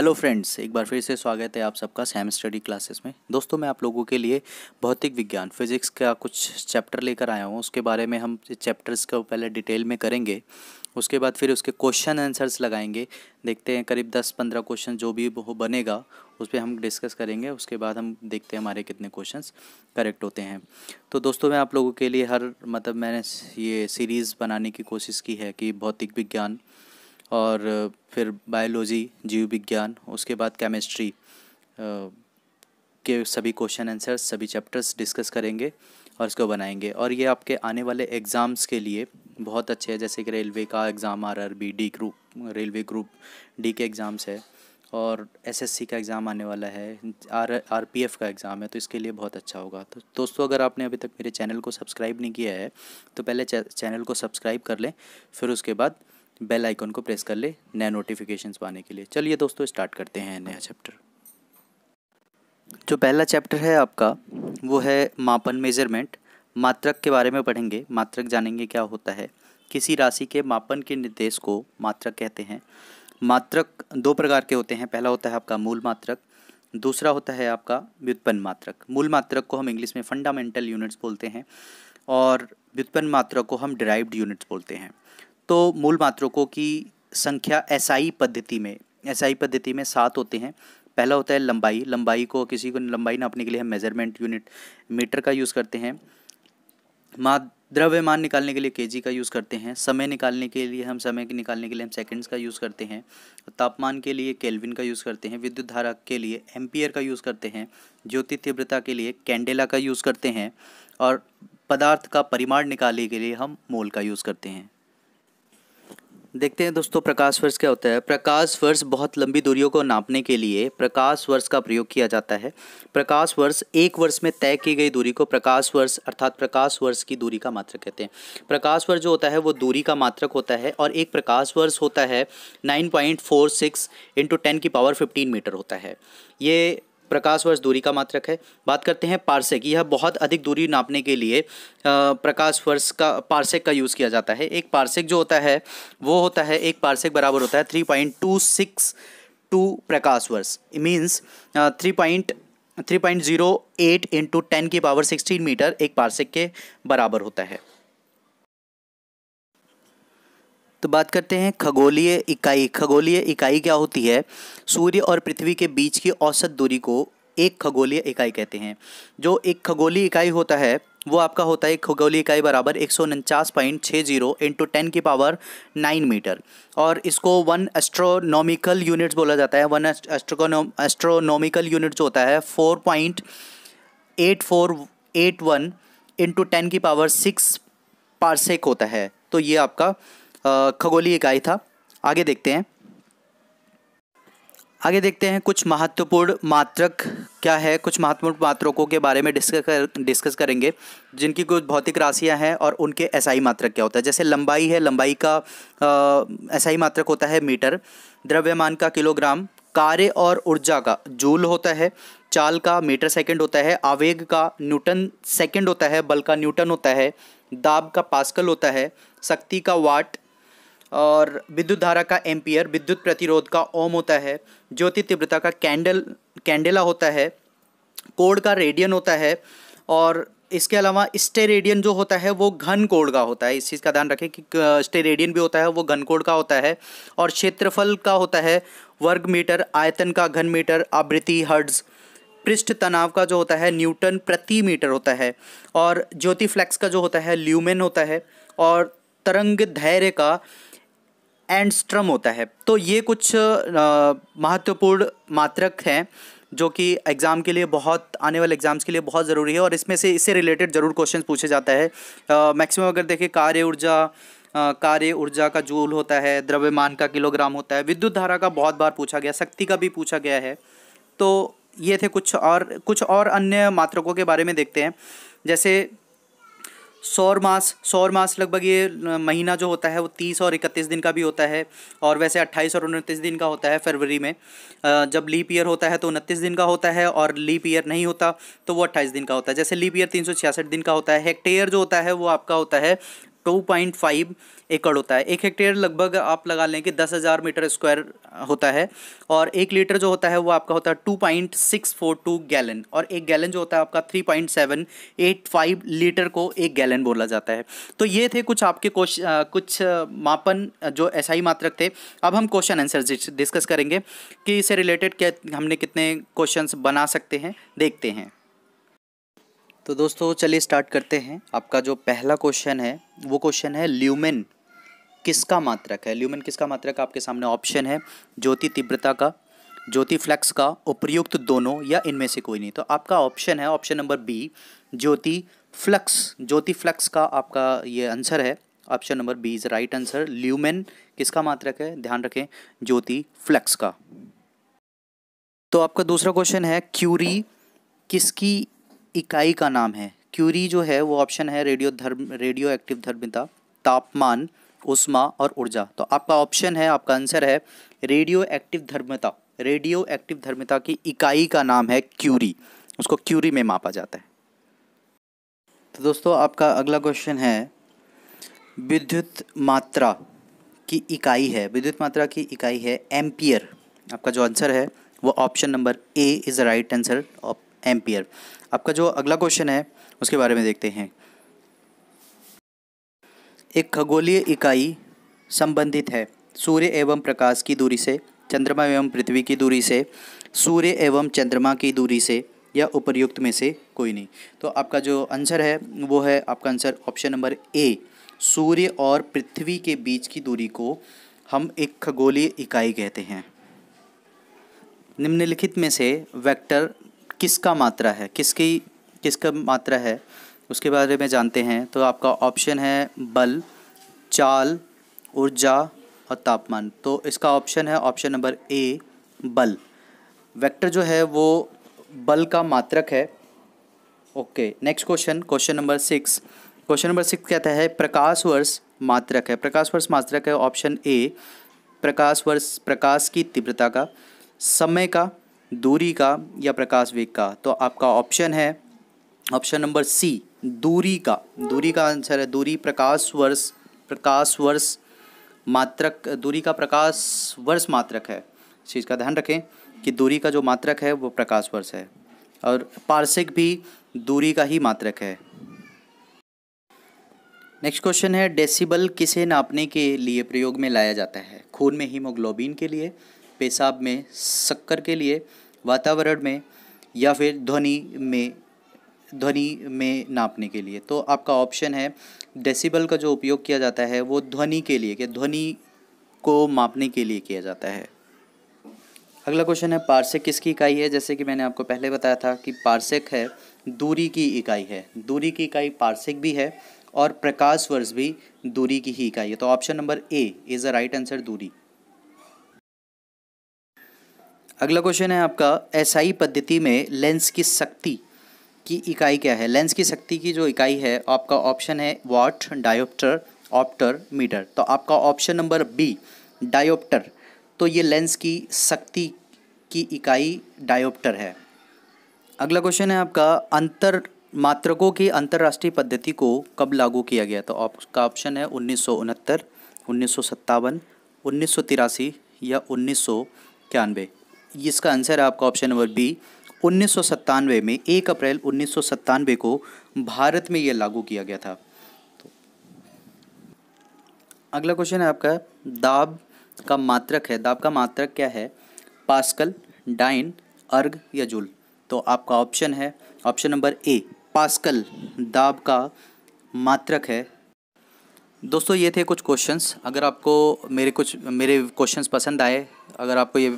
hello friends एक बार फिर से स्वागत है आप सबका सैम स्टडी क्लासेस में दोस्तों मैं आप लोगों के लिए भौतिक विज्ञान फिजिक्स का कुछ चैप्टर लेकर आया हूँ उसके बारे में हम चैप्टर्स को पहले डिटेल में करेंगे उसके बाद फिर उसके क्वेश्चन आंसर्स लगाएंगे देखते हैं करीब दस पंद्रह क्वेश्चन जो भी हो बनेगा उस पर हम डिस्कस करेंगे उसके बाद हम देखते हैं हमारे कितने क्वेश्चंस करेक्ट होते हैं तो दोस्तों मैं आप लोगों के लिए हर मतलब मैंने ये सीरीज़ बनाने की कोशिश की है कि भौतिक विज्ञान और फिर बायोलॉजी जीव विज्ञान उसके बाद केमिस्ट्री के सभी क्वेश्चन आंसर सभी चैप्टर्स डिस्कस करेंगे और इसको बनाएंगे और ये आपके आने वाले एग्ज़ाम्स के लिए बहुत अच्छे है जैसे कि रेलवे का exam R R B D group railway group D के एग्ज़ाम्स है और एसएससी का एग्ज़ाम आने वाला है आर आरपीएफ का एग्ज़ाम है तो इसके लिए बहुत अच्छा होगा तो दोस्तों अगर आपने अभी तक मेरे चैनल को सब्सक्राइब नहीं किया है तो पहले चैनल को सब्सक्राइब कर लें फिर उसके बाद बेल आइकन को प्रेस कर ले नए नोटिफिकेशंस पाने के लिए चलिए दोस्तों स्टार्ट करते हैं नया चैप्टर जो पहला चैप्टर है आपका वो है मापन मेजरमेंट मात्रक के बारे में पढ़ेंगे मात्रक जानेंगे क्या होता है किसी राशि के मापन के निर्देश को मात्रक कहते हैं मात्रक दो प्रकार के होते हैं पहला होता है आपका मूल मात्रक दूसरा होता है आपका व्युत्पन्न मात्रक मूल मात्रक को हम इंग्लिश में फंडामेंटल यूनिट्स बोलते हैं और व्युत्पन्न मात्रक को हम डिराइव्ड यूनिट्स बोलते हैं तो मूल मात्रकों की संख्या एसआई पद्धति में एसआई पद्धति में सात होते हैं पहला होता है लंबाई लंबाई को किसी को लंबाई नापने के लिए हम मेजरमेंट यूनिट मीटर का यूज़ करते हैं मा द्रव्यमान निकालने के लिए केजी का यूज़ करते हैं समय निकालने के लिए हम समय निकालने के लिए हम सेकंड्स का यूज़ करते हैं तापमान के लिए केल्विन का यूज़ करते हैं विद्युत धारा के लिए एम्पियर का यूज़ करते हैं ज्योति तीव्रता के लिए कैंडेला का यूज़ करते हैं और पदार्थ का परिमाण निकालने के लिए हम मोल का यूज़ करते हैं देखते हैं दोस्तों प्रकाश वर्ष क्या होता है प्रकाश वर्ष बहुत लंबी दूरियों को नापने के लिए प्रकाश वर्ष का प्रयोग किया जाता है प्रकाश वर्ष एक वर्ष में तय की गई दूरी को प्रकाश वर्ष अर्थात प्रकाश वर्ष की दूरी का मात्रक कहते हैं प्रकाश वर्ष जो होता है वो दूरी का मात्रक होता है और एक प्रकाश वर्ष होता है nine point four six into ten की पावर फिफ्टीन मीटर होता है ये प्रकाश वर्ष दूरी का मात्रक है बात करते हैं पार्सेक यह बहुत अधिक दूरी नापने के लिए प्रकाश वर्ष का पार्सेक का यूज़ किया जाता है एक पार्सेक जो होता है वो होता है एक पार्सेक बराबर होता है three point two six two प्रकाश वर्ष means three point three point zero eight into ten की पावर सिक्सटीन मीटर एक पार्सेक के बराबर होता है तो बात करते हैं खगोलीय इकाई खगोलीय इकाई क्या होती है सूर्य और पृथ्वी के बीच की औसत दूरी को एक खगोलीय इकाई कहते हैं जो एक खगोलीय इकाई होता है वो आपका होता है खगोलीय इकाई बराबर एक सौ उनचास पॉइंट छः जीरो इंटू टेन की पावर नाइन मीटर और इसको वन एस्ट्रोनॉमिकल यूनिट्स बोला जाता है वन एस्ट्रोनोम एस्ट्रोनॉमिकल यूनिट जो होता है four point eight four eight one into ten की पावर सिक्स पारसेक होता है तो ये आपका खगोलीय इकाई था आगे देखते हैं आगे देखते हैं कुछ महत्वपूर्ण मात्रक क्या है कुछ महत्वपूर्ण मात्रकों के बारे में डिस्कस कर डिस्कस करेंगे जिनकी कुछ भौतिक राशियां हैं और उनके एसआई मात्रक क्या होता है जैसे लंबाई है लंबाई का एसआई मात्रक होता है मीटर द्रव्यमान का किलोग्राम कार्य और ऊर्जा का जूल होता है चाल का मीटर सेकेंड होता है आवेग का न्यूटन सेकेंड होता है बल का न्यूटन होता है दाब का पास्कल होता है शक्ति का वाट और विद्युत धारा का एम्पियर विद्युत प्रतिरोध का ओम होता है ज्योति तीव्रता का कैंडल कैंडेला होता है कोड का रेडियन होता है और इसके अलावा स्टेरेडियन जो होता है वो घन कोड का होता है इस चीज़ का ध्यान रखें कि स्टेरेडियन भी होता है वो घन कोड का होता है और क्षेत्रफल का होता है वर्ग मीटर आयतन का घन मीटर आवृत्ति हर्ड्स पृष्ठ तनाव का जो होता है न्यूटन प्रति मीटर होता है और ज्योति फ्लैक्स का जो होता है ल्यूमेन होता है और तरंग धैर्य का एंड स्ट्रम होता है तो ये कुछ महत्वपूर्ण मात्रक हैं जो कि एग्ज़ाम के लिए बहुत आने वाले एग्ज़ाम्स के लिए बहुत ज़रूरी है और इसमें से इससे रिलेटेड ज़रूर क्वेश्चन पूछे जाता है मैक्सिमम अगर देखें कार्य ऊर्जा कार्य ऊर्जा का जूल होता है द्रव्यमान का किलोग्राम होता है विद्युत धारा का बहुत बार पूछा गया शक्ति का भी पूछा गया है तो ये थे कुछ और कुछ और अन्य मात्रकों के बारे में देखते हैं जैसे सौर मास सौर मास लगभग ये महीना जो होता है वो तीस और इकतीस दिन का भी होता है और वैसे अट्ठाईस और उनतीस दिन का होता है फरवरी में जब लीप ईयर होता है तो उनतीस दिन का होता है और लीप ईयर नहीं होता तो वो अट्ठाईस दिन का होता है जैसे लीप ईयर तीन सौ छियासठ दिन का होता है हेक्टेयर जो होता है वो आपका होता है टू पॉइंट फाइव एकड़ होता है एक हेक्टेयर लगभग आप लगा लें कि दस हज़ार मीटर स्क्वायर होता है और एक लीटर जो होता है वो आपका होता है two point six four two gallon और एक गैलन जो होता है आपका three point seven eight five litre को एक गैलन बोला जाता है तो ये थे कुछ आपके कोश कुछ मापन जो ऐसा ही मात्रक थे अब हम क्वेश्चन आंसर डिस्कस करेंगे कि इससे रिलेटेड क्या हमने कितने क्वेश्चन बना सकते हैं देखते हैं तो दोस्तों चलिए स्टार्ट करते हैं आपका जो पहला क्वेश्चन है वो क्वेश्चन है ल्यूमेन किसका मात्रक है ल्यूमेन किसका मात्रक आपके सामने ऑप्शन है ज्योति तीव्रता का ज्योति फ्लैक्स का उपयुक्त दोनों या इनमें से कोई नहीं तो आपका ऑप्शन है ऑप्शन नंबर बी ज्योति फ्लक्स ज्योति फ्लक्स का आपका ये आंसर है option number B is right answer lumen किसका मात्रक है ध्यान रखें ज्योति फ्लक्स का तो आपका दूसरा क्वेश्चन है क्यूरी किसकी इकाई का नाम है क्यूरी जो है वो ऑप्शन है रेडियो धर्म रेडियो एक्टिव धर्मिता तापमान उष्मा और ऊर्जा तो आपका ऑप्शन है आपका आंसर है रेडियो एक्टिव धर्मिता रेडियो एक्टिव धर्मिता की इकाई का नाम है क्यूरी उसको क्यूरी में मापा जाता है तो दोस्तों आपका अगला क्वेश्चन है विद्युत मात्रा की इकाई है विद्युत मात्रा की इकाई है एम्पियर आपका जो आंसर है वो option number A is the right answer ampere आपका जो अगला क्वेश्चन है उसके बारे में देखते हैं एक खगोलीय इकाई संबंधित है सूर्य एवं प्रकाश की दूरी से चंद्रमा एवं पृथ्वी की दूरी से सूर्य एवं चंद्रमा की दूरी से या उपर्युक्त में से कोई नहीं तो आपका जो आंसर है वो है आपका आंसर ऑप्शन नंबर ए सूर्य और पृथ्वी के बीच की दूरी को हम एक खगोलीय इकाई कहते हैं निम्नलिखित में से वेक्टर किसका मात्रा है किसकी किसका मात्रा है उसके बारे में जानते हैं तो आपका ऑप्शन है बल चाल ऊर्जा और तापमान तो इसका ऑप्शन है ऑप्शन नंबर ए बल वेक्टर जो है वो बल का मात्रक है okay next question question number six question number six कहता है प्रकाश वर्ष मात्रक है प्रकाश वर्ष मात्रक है ऑप्शन ए प्रकाश वर्ष प्रकाश की तीव्रता का समय का दूरी का या प्रकाश वेग का तो आपका ऑप्शन है ऑप्शन नंबर सी दूरी का दूरी का आंसर है दूरी प्रकाश वर्ष प्रकाश वर्ष मात्रक दूरी का प्रकाश वर्ष मात्रक है इस चीज़ का ध्यान रखें कि दूरी का जो मात्रक है वो प्रकाश वर्ष है और पार्शिक भी दूरी का ही मात्रक है नेक्स्ट क्वेश्चन है डेसिबल किसे नापने के लिए प्रयोग में लाया जाता है खून में हीमोग्लोबिन के लिए पेशाब में शक्कर के लिए वातावरण में या फिर ध्वनि में ध्वनि में नापने के लिए तो आपका ऑप्शन है डेसिबल का जो उपयोग किया जाता है वो ध्वनि के लिए कि ध्वनि को मापने के लिए किया जाता है अगला क्वेश्चन है पार्सेक किसकी इकाई है जैसे कि मैंने आपको पहले बताया था कि पार्सेक है दूरी की इकाई है दूरी की इकाई पार्सेक भी है और प्रकाश वर्ष भी दूरी की ही इकाई है तो option number A is the right answer दूरी अगला क्वेश्चन है आपका एसआई पद्धति में लेंस की शक्ति की इकाई क्या है लेंस की शक्ति की जो इकाई है आपका ऑप्शन है वाट डायोप्टर ऑप्टर मीटर तो आपका ऑप्शन नंबर बी डायोप्टर तो ये लेंस की शक्ति की इकाई डायोप्टर है अगला क्वेश्चन है आपका अंतर मात्रकों की अंतर्राष्ट्रीय पद्धति को कब लागू किया गया तो आपका ऑप्शन है उन्नीस सौ उनहत्तर उन्नीस सौ सत्तावन उन्नीस सौ तिरासी या उन्नीस सौ इक्यानवे इसका आंसर है आपका ऑप्शन नंबर बी उन्नीस में एक अप्रैल उन्नीस को भारत में यह लागू किया गया था तो अगला क्वेश्चन है आपका दाब का मात्रक है दाब का मात्रक क्या है पास्कल डाइन अर्ग या जूल तो आपका ऑप्शन है ऑप्शन नंबर ए पास्कल दाब का मात्रक है दोस्तों ये थे कुछ क्वेश्चंस अगर आपको मेरे कुछ मेरे क्वेश्चंस पसंद आए अगर आपको ये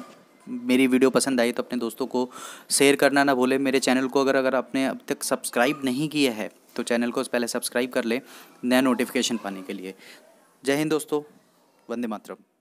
मेरी वीडियो पसंद आई तो अपने दोस्तों को शेयर करना ना भूलें मेरे चैनल को अगर अगर आपने अब तक सब्सक्राइब नहीं किया है तो चैनल को पहले सब्सक्राइब कर लें नया नोटिफिकेशन पाने के लिए जय हिंद दोस्तों वंदे मातरम